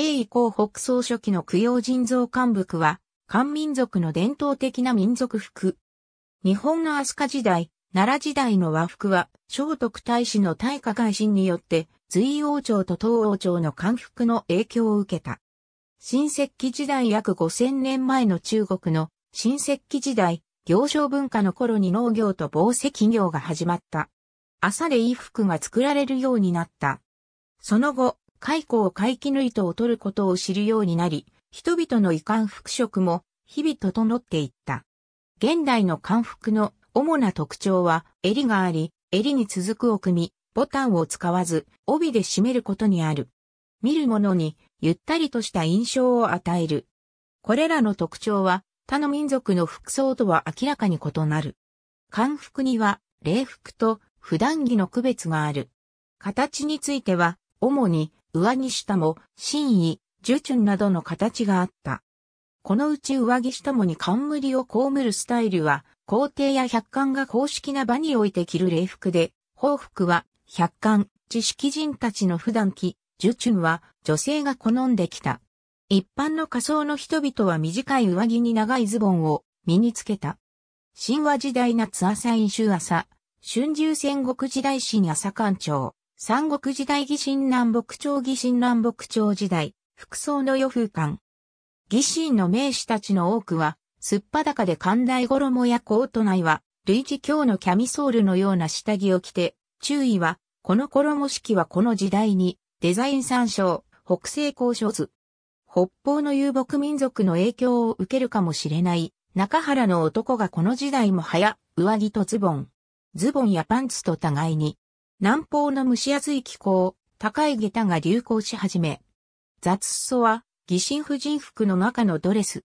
英以降北宋初期の供養人造漢服は、漢民族の伝統的な民族服。日本の飛鳥時代、奈良時代の和服は、聖徳太子の大化改新によって、隋王朝と東王朝の漢服の影響を受けた。新石器時代約5000年前の中国の新石器時代、行商文化の頃に農業と紡績業が始まった。朝で衣服が作られるようになった。その後、蚕を蚕きの糸を取ることを知るようになり、人々の遺憾復職も日々整っていった。現代の漢服の主な特徴は襟があり、襟に続くを組み、ボタンを使わず帯で締めることにある。見る者にゆったりとした印象を与える。これらの特徴は他の民族の服装とは明らかに異なる。漢服には礼服と普段着の区別がある。形については主に上着下も、真意、受春などの形があった。このうち上着下もに冠を被るスタイルは、皇帝や百官が公式な場において着る礼服で、報服は、百官、知識人たちの普段着、受春は女性が好んできた。一般の仮想の人々は短い上着に長いズボンを身につけた。神話時代夏朝飲酒朝、春秋戦国時代新朝官長。三国時代義神南北朝義神南北朝時代、服装の余風館。義神の名士たちの多くは、すっぱだかで寛大衣やコート内は、類似京のキャミソールのような下着を着て、注意は、この衣式はこの時代に、デザイン参照、北西交渉図。北方の遊牧民族の影響を受けるかもしれない、中原の男がこの時代も早、上着とズボン。ズボンやパンツと互いに、南方の蒸し暑い気候、高い下駄が流行し始め、雑裾は、疑心婦人服の中のドレス。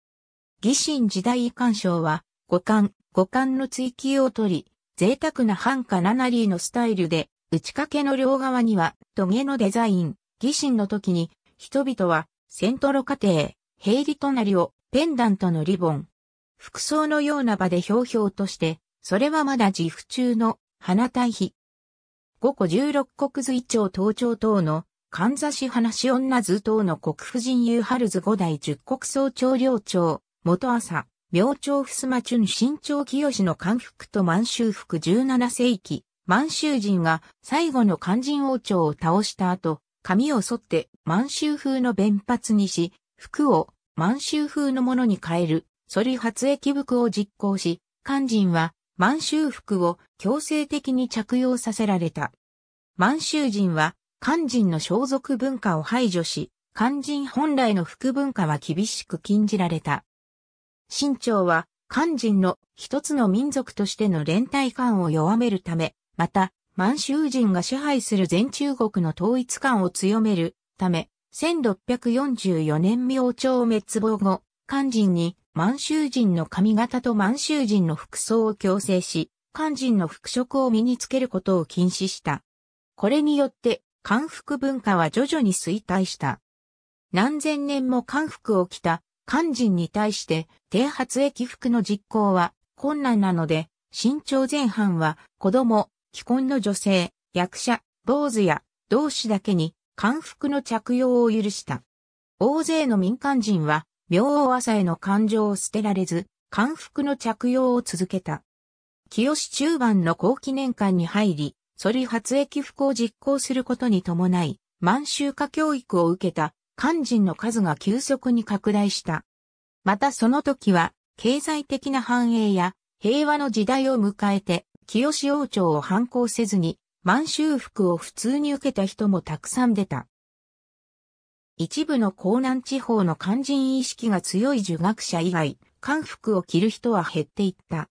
疑心時代遺憾症は、五感、五感の追求を取り、贅沢な半カナナリーのスタイルで、打ち掛けの両側には、トゲのデザイン。疑心の時に、人々は、セントロ家庭、平利隣を、ペンダントのリボン。服装のような場でひょうひょうとして、それはまだ自負中の、花対比。五個十六国随長東町等の、かんざし話女図等の国婦人遊春図五代十国総長領長、元朝、明朝ふすまちゅん新朝清の漢服と満州服十七世紀、満州人が最後の漢人王朝を倒した後、髪を剃って満州風の弁髪にし、服を満州風のものに変える、剃り発液服を実行し、漢人は満州服を強制的に着用させられた。満州人は漢人の装束文化を排除し、漢人本来の服文化は厳しく禁じられた。清朝は漢人の一つの民族としての連帯感を弱めるため、また満州人が支配する全中国の統一感を強めるため、1644年明朝滅亡後、漢人に満州人の髪型と満州人の服装を強制し、漢人の服飾を身につけることを禁止した。これによって、漢服文化は徐々に衰退した。何千年も漢服を着た漢人に対して低発疫服の実行は困難なので、身長前半は子供、既婚の女性、役者、坊主や同志だけに漢服の着用を許した。大勢の民間人は明王朝への感情を捨てられず、漢服の着用を続けた。清中盤の後期年間に入り、ソリ発駅服を実行することに伴い、満州化教育を受けた漢人の数が急速に拡大した。またその時は、経済的な繁栄や平和の時代を迎えて、清王朝を反抗せずに、満州服を普通に受けた人もたくさん出た。一部の江南地方の肝心意識が強い儒学者以外、漢服を着る人は減っていった。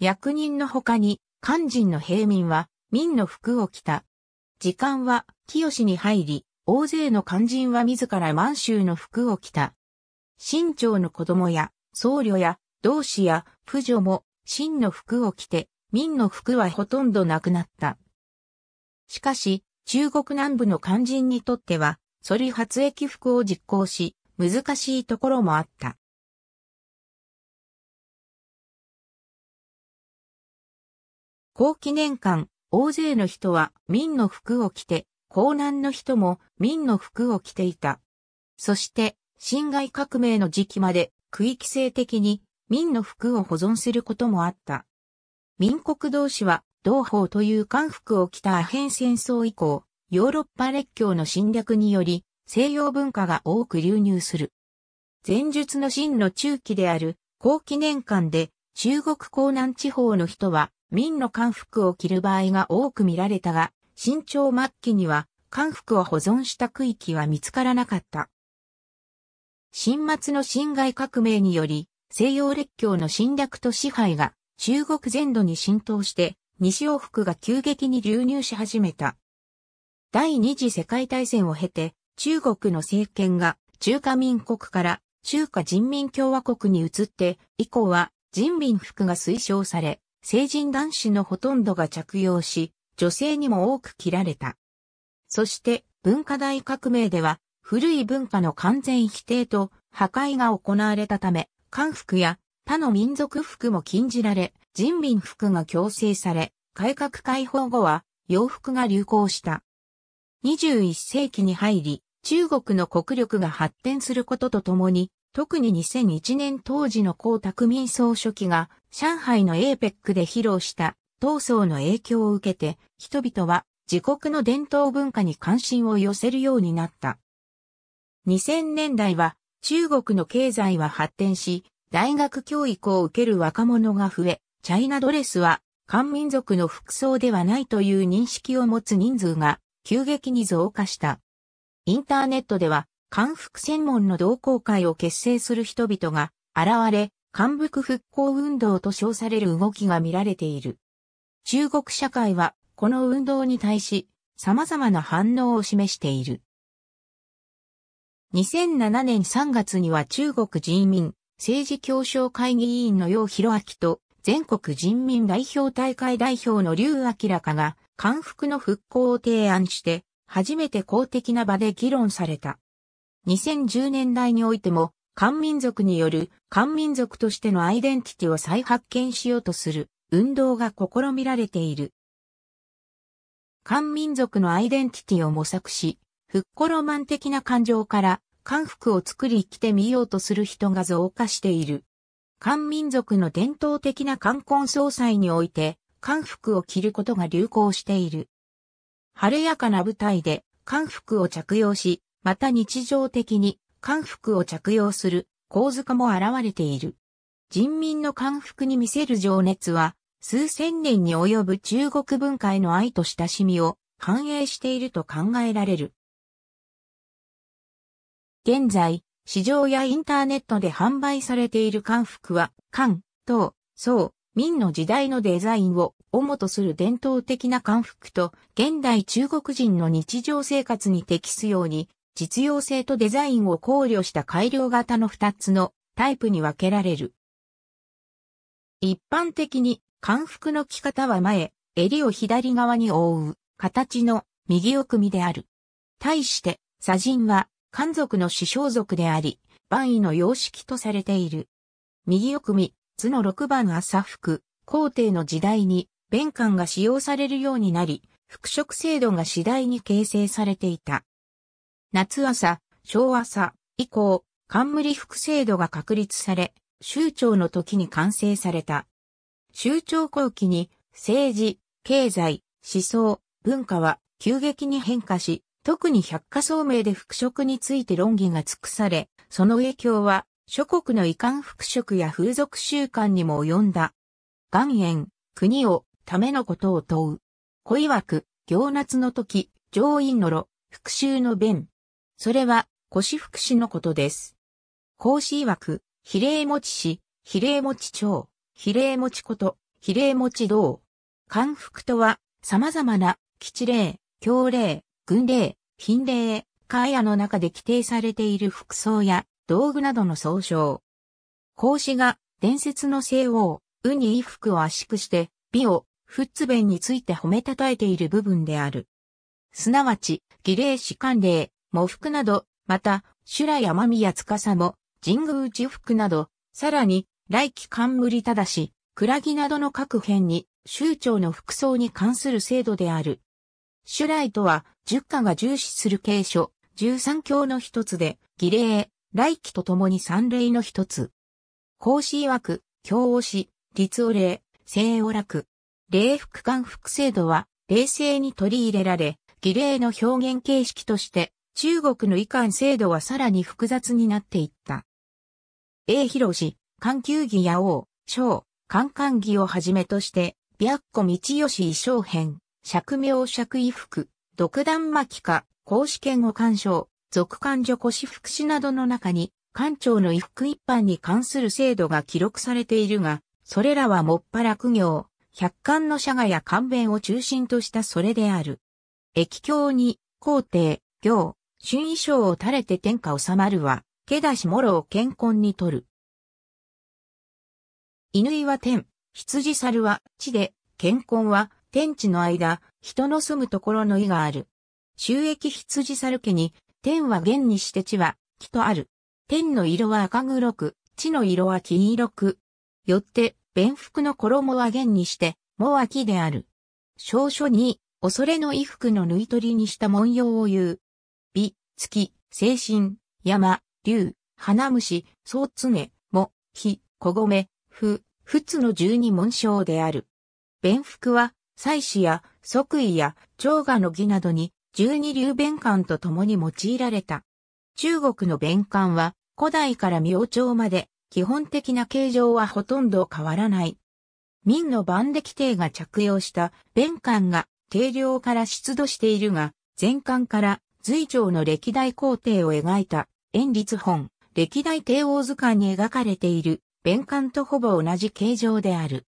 役人の他に、肝心の平民は、民の服を着た。時間は、清に入り、大勢の肝心は自ら満州の服を着た。新朝の子供や、僧侶や、同志や、婦女も、真の服を着て、民の服はほとんどなくなった。しかし、中国南部の肝心にとっては、ソり発液服を実行し、難しいところもあった。後期年間、大勢の人は民の服を着て、江南の人も民の服を着ていた。そして、辛亥革命の時期まで区域性的に民の服を保存することもあった。民国同士は同胞という官服を着たアヘン戦争以降、ヨーロッパ列強の侵略により、西洋文化が多く流入する。前述の真の中期である、後期年間で、中国江南地方の人は、民の漢服を着る場合が多く見られたが、新朝末期には、漢服を保存した区域は見つからなかった。新末の侵害革命により、西洋列強の侵略と支配が中国全土に浸透して、西洋服が急激に流入し始めた。第二次世界大戦を経て、中国の政権が中華民国から中華人民共和国に移って、以降は人民服が推奨され、成人男子のほとんどが着用し、女性にも多く着られた。そして文化大革命では古い文化の完全否定と破壊が行われたため、漢服や他の民族服も禁じられ、人民服が強制され、改革開放後は洋服が流行した。21世紀に入り、中国の国力が発展することとともに、特に2001年当時の江沢民総書記が上海の APEC で披露した闘争の影響を受けて、人々は自国の伝統文化に関心を寄せるようになった。2000年代は中国の経済は発展し、大学教育を受ける若者が増え、チャイナドレスは漢民族の服装ではないという認識を持つ人数が急激に増加した。インターネットでは、韓服専門の同好会を結成する人々が現れ、韓服復興運動と称される動きが見られている。中国社会はこの運動に対し様々な反応を示している。2007年3月には中国人民政治協商会議委員の楊博明と全国人民代表大会代表の劉明らかが官服の復興を提案して、初めて公的な場で議論された。2010年代においても、漢民族による漢民族としてのアイデンティティを再発見しようとする運動が試みられている。漢民族のアイデンティティを模索し、復古ロマン的な感情から漢服を作り着てみようとする人が増加している。漢民族の伝統的な冠婚葬祭において、韓服を着ることが流行している。晴れやかな舞台で韓服を着用し、また日常的に韓服を着用する構図化も現れている。人民の韓服に見せる情熱は、数千年に及ぶ中国文化への愛と親しみを反映していると考えられる。現在、市場やインターネットで販売されている韓服は、韓、唐、宋、明の時代のデザインを主とする伝統的な漢服と現代中国人の日常生活に適すように実用性とデザインを考慮した改良型の2つのタイプに分けられる。一般的に漢服の着方は前、襟を左側に覆う形の右奥身である。対して左人は漢族の師匠族であり、万位の様式とされている。右奥身、図の6番朝服、皇帝の時代に、弁官が使用されるようになり、服飾制度が次第に形成されていた。夏朝、昭和朝以降、冠服制度が確立され、州長の時に完成された。州長後期に政治、経済、思想、文化は急激に変化し、特に百科総名で服飾について論議が尽くされ、その影響は諸国の遺憾復職や風俗習慣にも及んだ。岩塩、国を、ためのことを問う。小曰く、行夏の時、上院の路、復讐の弁。それは、腰福祉のことです。孔子曰く、比例持ち氏、比例持ち長、比例持ちこと、比例持ち道。官服とは、様々な、吉礼、例、教軍礼、品礼、会屋の中で規定されている服装や、道具などの総称。孔子が伝説の西王、ウに衣服を圧縮して、美を、仏弁について褒めたたえている部分である。すなわち、儀礼士官礼、模服など、また、修羅山宮司も、神宮寺服など、さらに、来期冠ただし、クラギなどの各辺に、州長の服装に関する制度である。修来とは、十家が重視する継承、十三教の一つで、儀礼、来期と共に三例の一つ。孔子曰く、教をし、律を礼、聖を楽。礼服官服制度は、冷静に取り入れられ、儀礼の表現形式として、中国の遺憾制度はさらに複雑になっていった。英広氏、環球儀や王、章、官官儀をはじめとして、白子道義衣装編、釈明釈衣服、独断巻か、公子権を鑑賞、続官女腰福祉などの中に、官庁の衣服一般に関する制度が記録されているが、それらはもっぱら苦行、百官の社賀や官弁を中心としたそれである。駅境に、皇帝、行、春衣装を垂れて天下収まるは、毛出しもろを健康にとる。犬は天、羊猿は地で、健康は天地の間、人の住むところの意がある。収益羊猿家に天は弦にして地は、木とある。天の色は赤黒く、地の色は黄色く。よって、弁服の衣は弦にして、もは木である。少書に、恐れの衣服の縫い取りにした文様を言う。美、月、精神、山、竜、花虫、草常、も、火、小米、ふ、仏の十二文章である。弁服は、祭祀や、即位や、長賀の儀などに、十二流弁官と共に用いられた。中国の弁官は古代から明朝まで基本的な形状はほとんど変わらない。明の万歴帝が着用した弁官が定量から出土しているが、前官から隋朝の歴代皇帝を描いた円立本、歴代帝王図鑑に描かれている弁官とほぼ同じ形状である。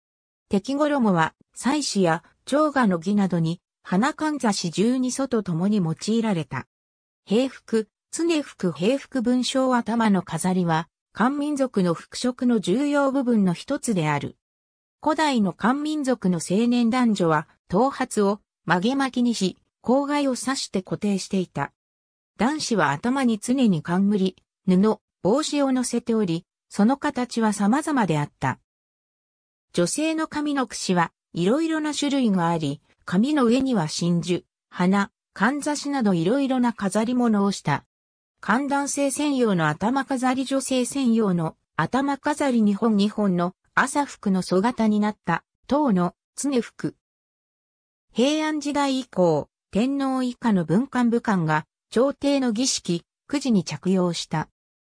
敵衣は、祭祀や、長賀の儀などに花かんざし十二祖と共に用いられた。平服、常服平服文章頭の飾りは、漢民族の服飾の重要部分の一つである。古代の漢民族の青年男女は、頭髪を曲げ巻きにし、口外を刺して固定していた。男子は頭に常に冠、布、帽子を乗せており、その形は様々であった。女性の髪の櫛は、いろいろな種類があり、紙の上には真珠、花、かんざしなどいろいろな飾り物をした。寒暖性専用の頭飾り女性専用の頭飾り日本日本の朝服の素型になった唐の常服。平安時代以降、天皇以下の文官武官が朝廷の儀式、くじに着用した。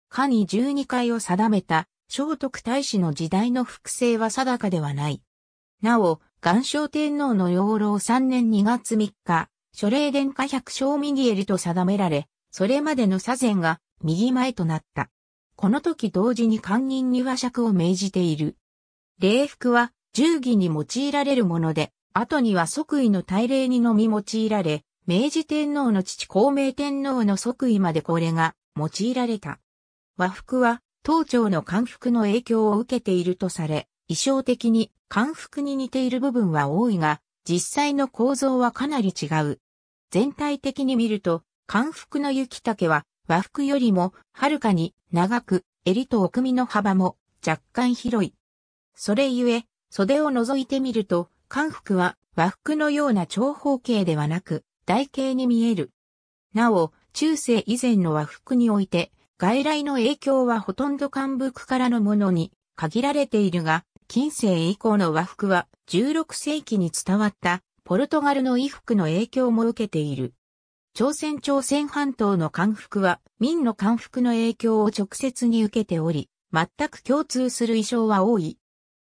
下に十二回を定めた聖徳太子の時代の複製は定かではない。なお、元正天皇の養老3年2月3日、諸霊殿下百姓右襟と定められ、それまでの左前が右前となった。この時同時に官人に和尺を命じている。礼服は従儀に用いられるもので、後には即位の大礼にのみ用いられ、明治天皇の父孔明天皇の即位までこれが用いられた。和服は、当朝の官服の影響を受けているとされ、衣装的に漢服に似ている部分は多いが、実際の構造はかなり違う。全体的に見ると、漢服の雪丈は和服よりもはるかに長く、襟と奥身の幅も若干広い。それゆえ、袖を覗いてみると、漢服は和服のような長方形ではなく、台形に見える。なお、中世以前の和服において、外来の影響はほとんど漢服からのものに限られているが、近世以降の和服は16世紀に伝わったポルトガルの衣服の影響も受けている。朝鮮朝鮮半島の漢服は明の漢服の影響を直接に受けており、全く共通する衣装は多い。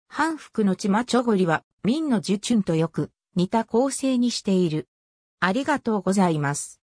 半服のチマチョゴリは明の受注とよく似た構成にしている。ありがとうございます。